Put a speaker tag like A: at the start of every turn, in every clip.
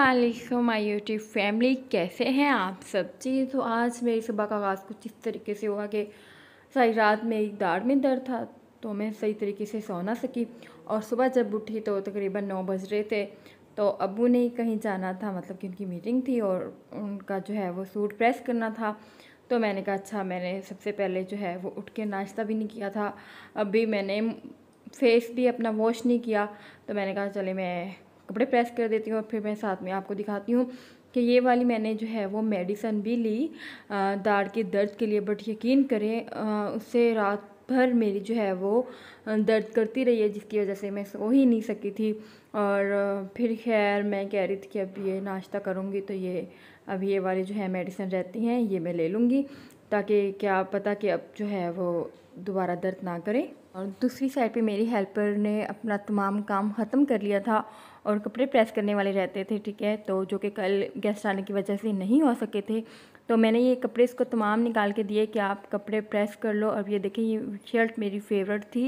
A: Aslam my YouTube family कैसे हैं आप सब चीज़ तो आज मेरी सुबह का आगाज़ कुछ इस तरीके से हुआ कि सारी रात एक दाढ़ में दर्द था तो मैं सही तरीके से सो ना सकी और सुबह जब उठी तो तकरीबन नौ बज रहे थे तो अबू ने कहीं जाना था मतलब कि उनकी मीटिंग थी और उनका जो है वो सूट प्रेस करना था तो मैंने कहा अच्छा मैंने सबसे पहले जो है वो उठ के नाश्ता भी नहीं किया था अभी मैंने फेस भी अपना वॉश नहीं किया तो मैंने कहा चले मैं कपड़े प्रेस कर देती हूँ और फिर मैं साथ में आपको दिखाती हूँ कि ये वाली मैंने जो है वो मेडिसन भी ली दाढ़ के दर्द के लिए बट यकीन करें उससे रात भर मेरी जो है वो दर्द करती रही है जिसकी वजह से मैं सो ही नहीं सकी थी और फिर खैर मैं कह रही थी कि अब ये नाश्ता करूँगी तो ये अब ये वाली जो है मेडिसिन रहती हैं ये मैं ले लूँगी ताकि क्या पता कि अब जो है वो दोबारा दर्द ना करें और दूसरी साइड पे मेरी हेल्पर ने अपना तमाम काम ख़त्म कर लिया था और कपड़े प्रेस करने वाले रहते थे ठीक है तो जो कि कल गेस्ट आने की वजह से नहीं हो सके थे तो मैंने ये कपड़े इसको तमाम निकाल के दिए कि आप कपड़े प्रेस कर लो और ये देखें ये शर्ट मेरी फेवरेट थी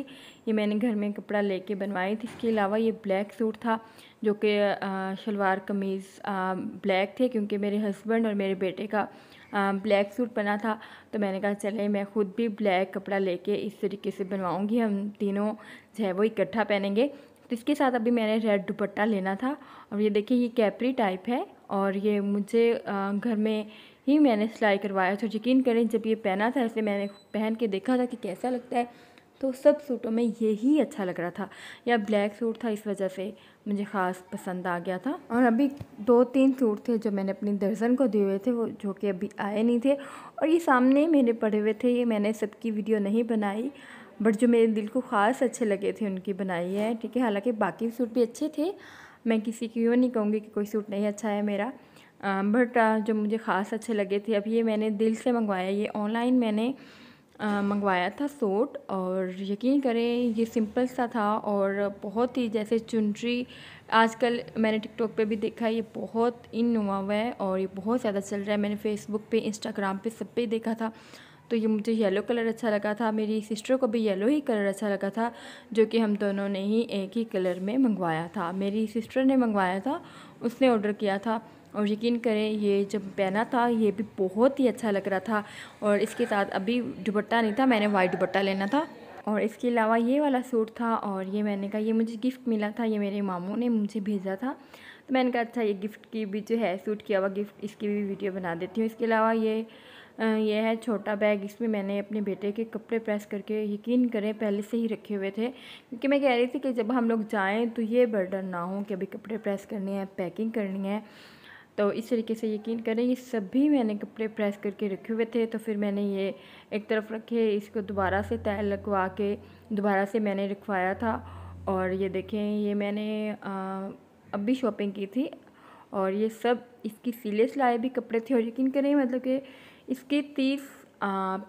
A: ये मैंने घर में कपड़ा लेके बनवाई थी इसके अलावा ये ब्लैक सूट था जो कि शलवार कमीज़ ब्लैक थे क्योंकि मेरे हस्बैंड और मेरे बेटे का ब्लैक सूट बना था तो मैंने कहा चले मैं ख़ुद भी ब्लैक कपड़ा लेके इस तरीके से बनवाऊँगी हम तीनों जो है वो इकट्ठा पहनेंगे इसके साथ अभी मैंने रेड दुपट्टा लेना था और ये देखिए ये कैपरी टाइप है और ये मुझे घर में ही मैंने सिलाई करवाया तो यकीन करें जब ये पहना था इसलिए मैंने पहन के देखा था कि कैसा लगता है तो सब सूटों में ये ही अच्छा लग रहा था या ब्लैक सूट था इस वजह से मुझे ख़ास पसंद आ गया था और अभी दो तीन सूट थे जो मैंने अपनी दर्जन को दिए हुए थे वो जो कि अभी आए नहीं थे और ये सामने मेरे पड़े हुए थे ये मैंने सबकी वीडियो नहीं बनाई बट जो मेरे दिल को ख़ास अच्छे लगे थे उनकी बनाई है ठीक है हालांकि बाकी सूट भी अच्छे थे मैं किसी की यूँ नहीं कहूँगी कि कोई सूट नहीं अच्छा है मेरा बट जो मुझे ख़ास अच्छे लगे थे अब ये मैंने दिल से मंगवाया ये ऑनलाइन मैंने मंगवाया था सूट और यकीन करें ये सिंपल सा था और बहुत ही जैसे चुनरी आजकल मैंने टिकटॉक पे भी देखा ये बहुत इन हुआ हुआ है और ये बहुत ज़्यादा चल रहा है मैंने फेसबुक पे इंस्टाग्राम पे सब पे देखा था तो ये मुझे येलो कलर अच्छा लगा था मेरी सिस्टर को भी येलो ही कलर अच्छा लगा था जो कि हम दोनों ने ही एक ही कलर में मंगवाया था मेरी सिस्टर ने मंगवाया था उसने ऑर्डर किया था और यकीन करें ये जब पहना था ये भी बहुत ही अच्छा लग रहा था और इसके साथ अभी दुपट्टा नहीं था मैंने वाइट दुपट्टा लेना था और इसके अलावा ये वाला सूट था और ये मैंने कहा ये मुझे गिफ्ट मिला था ये मेरे मामू ने मुझे भेजा था तो मैंने कहा अच्छा ये गिफ्ट की भी जो है सूट किया हुआ गिफ्ट इसकी भी वीडियो बना देती हूँ इसके अलावा ये यह है छोटा बैग इसमें मैंने अपने बेटे के कपड़े प्रेस करके यकीन करें पहले से ही रखे हुए थे क्योंकि मैं कह रही थी कि जब हम लोग जाएँ तो ये बर्डन ना हो कि अभी कपड़े प्रेस करने हैं पैकिंग करनी है तो इस तरीके से यकीन करें ये सभी मैंने कपड़े प्रेस करके रखे हुए थे तो फिर मैंने ये एक तरफ रखे इसको दोबारा से तय लगवा के दोबारा से मैंने रखवाया था और ये देखें ये मैंने आ, अब भी शॉपिंग की थी और ये सब इसकी सीलेस लाए भी कपड़े थे और यकीन करें मतलब कि इसके तीस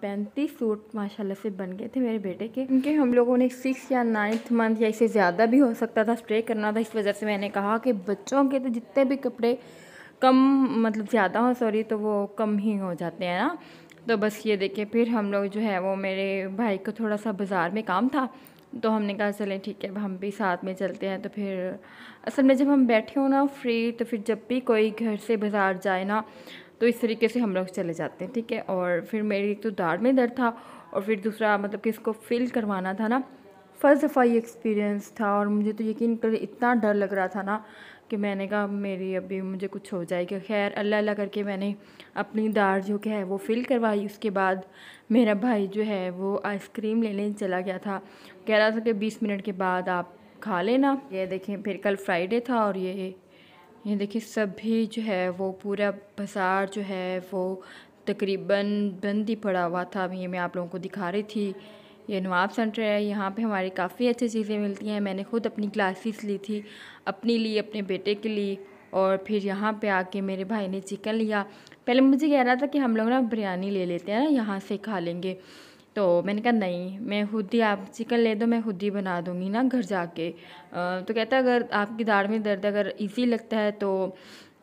A: पैंतीस सूट माशाल्लाह से बन गए थे मेरे बेटे के क्योंकि हम लोगों ने सिक्स या नाइन्थ मंथ या इससे ज़्यादा भी हो सकता था स्प्रे करना था इस वजह से मैंने कहा कि बच्चों के तो जितने भी कपड़े कम मतलब ज़्यादा हो सॉरी तो वो कम ही हो जाते हैं ना तो बस ये देखे फिर हम लोग जो है वो मेरे भाई को थोड़ा सा बाज़ार में काम था तो हमने कहा चलें ठीक है अब हम भी साथ में चलते हैं तो फिर असल में जब हम बैठे हो ना फ्री तो फिर जब भी कोई घर से बाज़ार जाए ना तो इस तरीके से हम लोग चले जाते हैं ठीक है और फिर मेरी एक तो दाढ़ में दर्द था और फिर दूसरा मतलब कि इसको फिल करवाना था ना फर्स्ट दफ़ा ये एक्सपीरियंस था और मुझे तो यकीन कर इतना डर लग रहा था ना कि मैंने कहा मेरी अभी मुझे कुछ हो जाएगा खैर अल्लाह अल्लाह करके मैंने अपनी दाढ़ जो कि है वो फिल करवाई उसके बाद मेरा भाई जो है वो आइसक्रीम लेने चला गया था कह रहा था कि बीस मिनट के बाद आप खा लेना ये देखें फिर कल फ्राइडे था और ये ये देखिए सभी जो है वो पूरा बाज़ार जो है वो तकरीबन बंद ही पड़ा हुआ था अभी ये मैं आप लोगों को दिखा रही थी ये नवाब सेंटर है यहाँ पे हमारी काफ़ी अच्छी चीज़ें मिलती हैं मैंने खुद अपनी क्लासेस ली थी अपने लिए अपने बेटे के लिए और फिर यहाँ पे आके मेरे भाई ने चिकन लिया पहले मुझे कह रहा था कि हम लोग ना बिरयानी ले लेते हैं ना यहाँ से खा लेंगे तो मैंने कहा नहीं मैं खुद ही आप चिकन ले दो मैं खुद ही बना दूँगी ना घर जाके तो कहता अगर आपकी दाढ़ में दर्द अगर ईजी लगता है तो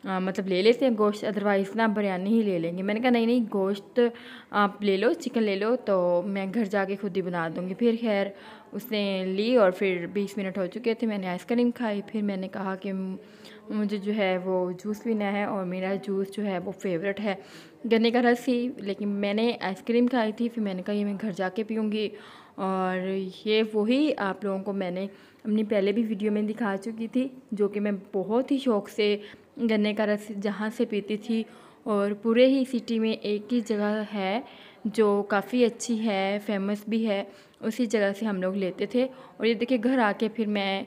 A: आ, मतलब ले लेते हैं गोश्त अदरवाइज़ ना बिरयानी ही ले लेंगे मैंने कहा नहीं नहीं गोश्त आप ले लो चिकन ले लो तो मैं घर जाके खुद ही बना दूँगी फिर खैर उसने ली और फिर बीस मिनट हो चुके थे मैंने आइसक्रीम खाई फिर मैंने कहा कि मुझे जो है वो जूस पीना है और मेरा जूस जो है वो फेवरेट है गन्ने का रस ही लेकिन मैंने आइसक्रीम खाई थी फिर मैंने कहा ये मैं घर जाके पीऊँगी और ये वही आप लोगों को मैंने अपनी पहले भी वीडियो में दिखा चुकी थी जो कि मैं बहुत ही शौक़ से गन्ने का रस जहाँ से पीती थी और पूरे ही सिटी में एक ही जगह है जो काफ़ी अच्छी है फेमस भी है उसी जगह से हम लोग लेते थे और ये देखिए घर आके फिर मैं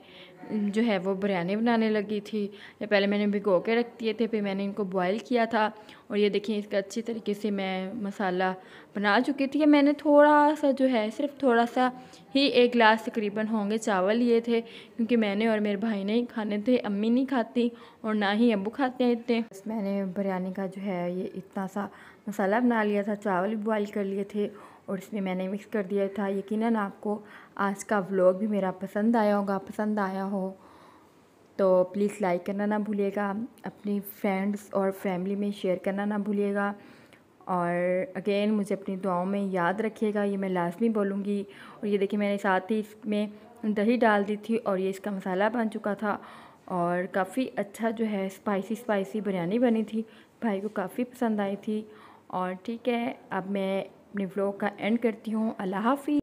A: जो है वो बिरयानी बनाने लगी थी ये पहले मैंने भिगो के रख दिए थे फिर मैंने इनको बॉईल किया था और ये देखिए इसका अच्छी तरीके से मैं मसाला बना चुकी थी मैंने थोड़ा सा जो है सिर्फ थोड़ा सा ही एक गिलास तकरीबन होंगे चावल लिए थे क्योंकि मैंने और मेरे भाई ने ही खाने थे अम्मी नहीं खाती और ना ही अबू खाते हैं इतने बस मैंने बिरयानी का जो है ये इतना सा मसाला बना लिया था चावल भी बॉयल कर लिए थे और इसमें मैंने मिक्स कर दिया था यकीनन आपको आज का व्लॉग भी मेरा पसंद आया होगा पसंद आया हो तो प्लीज़ लाइक करना ना भूलिएगा अपनी फ्रेंड्स और फैमिली में शेयर करना ना भूलिएगा और अगेन मुझे अपनी दुआओं में याद रखिएगा ये मैं लाजमी बोलूँगी और ये देखिए मैंने साथ ही इसमें दही डाल दी थी और ये इसका मसाला बन चुका था और काफ़ी अच्छा जो है स्पाइसी स्पाइसी बिरयानी बनी थी भाई को काफ़ी पसंद आई थी और ठीक है अब मैं अपने ब्लॉग का एंड करती हूँ अल्लाह हाफि